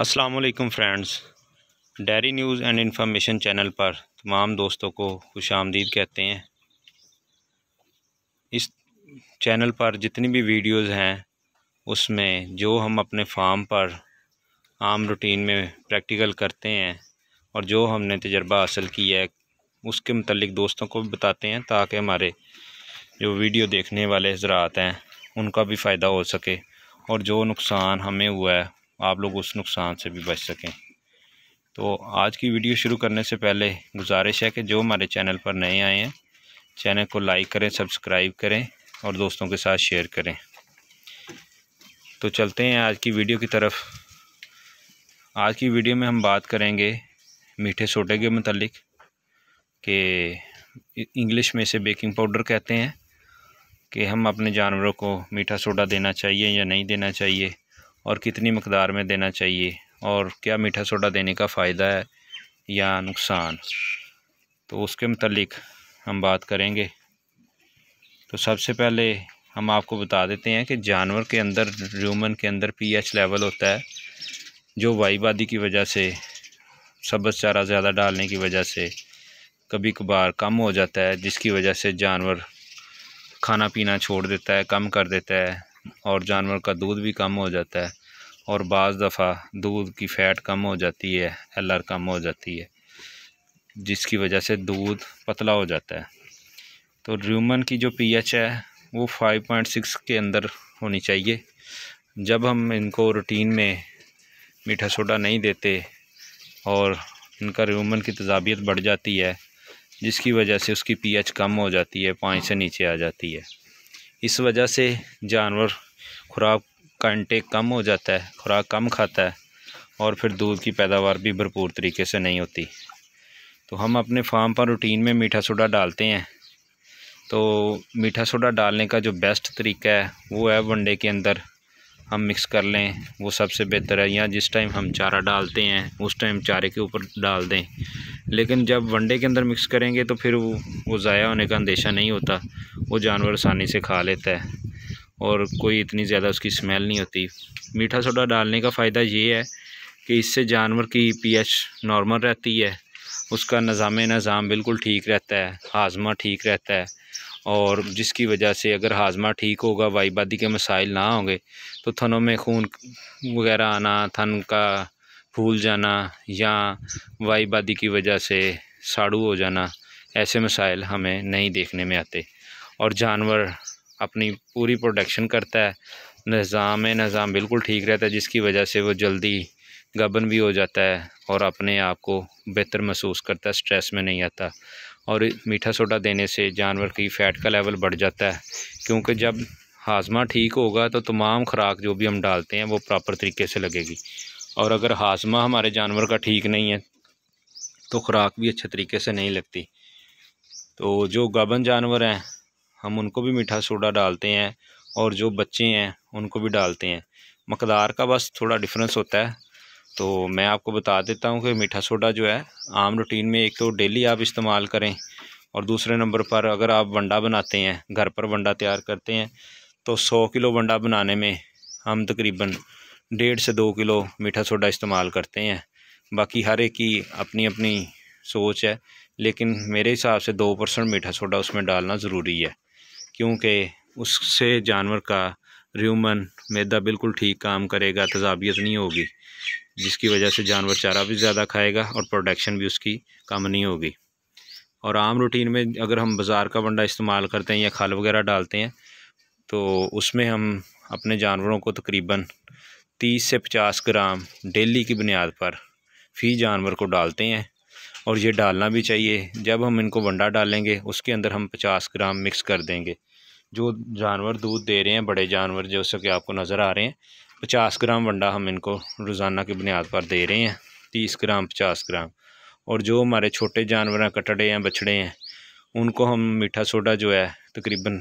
अस्सलाम वालेकुम friends dairy news and information channel पर तमाम दोस्तों को खुश आमदीद कहते हैं इस चैनल पर जितनी भी वीडियोस हैं उसमें जो हम अपने फार्म पर आम रूटीन में प्रैक्टिकल करते हैं और जो हमने तजर्बा हासिल किया है उसके मतलब दोस्तों को भी बताते हैं ताकि हमारे जो वीडियो देखने वाले ज़रात हैं उनका भी फ़ायदा हो सके और जो नुकसान हमें हुआ है आप लोग उस नुकसान से भी बच सकें तो आज की वीडियो शुरू करने से पहले गुजारिश है कि जो हमारे चैनल पर नए आए हैं चैनल को लाइक करें सब्सक्राइब करें और दोस्तों के साथ शेयर करें तो चलते हैं आज की वीडियो की तरफ आज की वीडियो में हम बात करेंगे मीठे सोडे के मतलब कि इंग्लिश में इसे बेकिंग पाउडर कहते हैं कि हम अपने जानवरों को मीठा सोडा देना चाहिए या नहीं देना चाहिए और कितनी मकदार में देना चाहिए और क्या मीठा सोडा देने का फ़ायदा है या नुकसान तो उसके मतलब हम बात करेंगे तो सबसे पहले हम आपको बता देते हैं कि जानवर के अंदर रूमन के अंदर पीएच लेवल होता है जो वाईबादी की वजह से सब्ज़ चारा ज़्यादा डालने की वजह से कभी कभार कम हो जाता है जिसकी वजह से जानवर खाना पीना छोड़ देता है कम कर देता है और जानवर का दूध भी कम हो जाता है और बज़ दफ़ा दूध की फ़ैट कम हो जाती है एलआर कम हो जाती है जिसकी वजह से दूध पतला हो जाता है तो र्यूमन की जो पीएच है वो 5.6 के अंदर होनी चाहिए जब हम इनको रूटीन में मीठा सोडा नहीं देते और इनका र्यूमन की तजाबियत बढ़ जाती है जिसकी वजह से उसकी पीएच कम हो जाती है पाँच से नीचे आ जाती है इस वजह से जानवर खुराक का इंटेक कम हो जाता है खुराक कम खाता है और फिर दूध की पैदावार भी भरपूर तरीके से नहीं होती तो हम अपने फार्म पर रूटीन में मीठा सोडा डालते हैं तो मीठा सोडा डालने का जो बेस्ट तरीका है वो है वनडे के अंदर हम मिक्स कर लें वो सबसे बेहतर है या जिस टाइम हम चारा डालते हैं उस टाइम चारे के ऊपर डाल दें लेकिन जब वनडे के अंदर मिक्स करेंगे तो फिर वो वो ज़ाया होने का अंदेशा नहीं होता वो जानवर आसानी से खा लेता है और कोई इतनी ज़्यादा उसकी स्मेल नहीं होती मीठा सोडा डालने का फ़ायदा ये है कि इससे जानवर की पीएच नॉर्मल रहती है उसका निज़ाम निज़ाम बिल्कुल ठीक रहता है हाजमा ठीक रहता है और जिसकी वजह से अगर हाजमा ठीक होगा वाइबादी के मसाइल ना होंगे तो थनों में खून वगैरह आना थन का फूल जाना या वाईबादी की वजह से साड़ू हो जाना ऐसे मसाइल हमें नहीं देखने में आते और जानवर अपनी पूरी प्रोटेक्शन करता है निज़ाम निज़ाम बिल्कुल ठीक रहता है जिसकी वजह से वो जल्दी गबन भी हो जाता है और अपने आप को बेहतर महसूस करता है स्ट्रेस में नहीं आता और मीठा सोडा देने से जानवर की फ़ैट का लेवल बढ़ जाता है क्योंकि जब हाजमा ठीक होगा तो तमाम खुराक जो भी हम डालते हैं वो प्रॉपर तरीके से लगेगी और अगर हाजमा हमारे जानवर का ठीक नहीं है तो ख़ुराक भी अच्छे तरीके से नहीं लगती तो जो गबन जानवर हैं हम उनको भी मीठा सोडा डालते हैं और जो बच्चे हैं उनको भी डालते हैं मकदार का बस थोड़ा डिफरेंस होता है तो मैं आपको बता देता हूँ कि मीठा सोडा जो है आम रूटीन में एक तो डेली आप इस्तेमाल करें और दूसरे नंबर पर अगर आप वंडा बनाते हैं घर पर वंडा तैयार करते हैं तो सौ किलो वंडा बनाने में हम तकरीबन डेढ़ से दो किलो मीठा सोडा इस्तेमाल करते हैं बाकी हर एक की अपनी अपनी सोच है लेकिन मेरे हिसाब से दो परसेंट मीठा सोडा उसमें डालना ज़रूरी है क्योंकि उससे जानवर का र्यूमन मैदा बिल्कुल ठीक काम करेगा तजाबियत नहीं होगी जिसकी वजह से जानवर चारा भी ज़्यादा खाएगा और प्रोडक्शन भी उसकी कम नहीं होगी और आम रूटीन में अगर हम बाज़ार का बंडा इस्तेमाल करते हैं या खल वगैरह डालते हैं तो उसमें हम अपने जानवरों को तकरीबन तीस से पचास ग्राम डेली की बुनियाद पर फी जानवर को डालते हैं और ये डालना भी चाहिए जब हम इनको वंडा डालेंगे उसके अंदर हम पचास ग्राम मिक्स कर देंगे जो जानवर दूध दे रहे हैं बड़े जानवर जो सके आपको नज़र आ रहे हैं पचास ग्राम वंडा हम इनको रोज़ाना की बुनियाद पर दे रहे हैं तीस ग्राम पचास ग्राम और जो हमारे छोटे जानवर हैं कटड़े हैं बछड़े हैं उनको हम मीठा सोडा जो है तकरीबन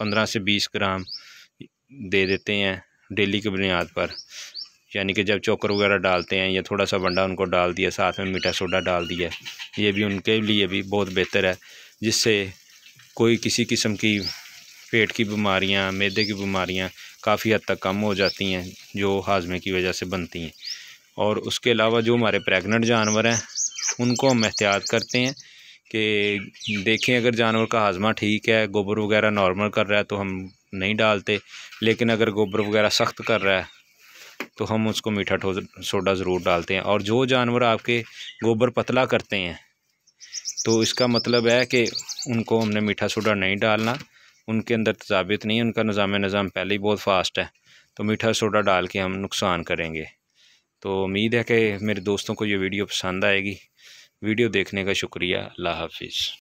पंद्रह से बीस ग्राम दे देते हैं डेली की बुनियाद पर यानी कि जब चोकर वगैरह डालते हैं या थोड़ा सा बंडा उनको डाल दिया साथ में मीठा सोडा डाल दिया ये भी उनके लिए भी बहुत बेहतर है जिससे कोई किसी किस्म की पेट की बीमारियां मैदे की बीमारियां काफ़ी हद तक कम हो जाती हैं जो हाजमे की वजह से बनती हैं और उसके अलावा जो हमारे प्रेगनेंट जानवर हैं उनको हम एहतियात करते हैं कि देखें अगर जानवर का हाजमा ठीक है गोबर वगैरह नॉर्मल कर रहा है तो हम नहीं डालते लेकिन अगर गोबर वगैरह सख्त कर रहा है तो हम उसको मीठा ठो सोडा ज़रूर डालते हैं और जो जानवर आपके गोबर पतला करते हैं तो इसका मतलब है कि उनको हमने मीठा सोडा नहीं डालना उनके अंदर तजावित तो नहीं उनका निज़ाम निज़ाम पहले ही बहुत फास्ट है तो मीठा सोडा डाल के हम नुकसान करेंगे तो उम्मीद है कि मेरे दोस्तों को ये वीडियो पसंद आएगी वीडियो देखने का शुक्रिया अल्लाह हाफिज़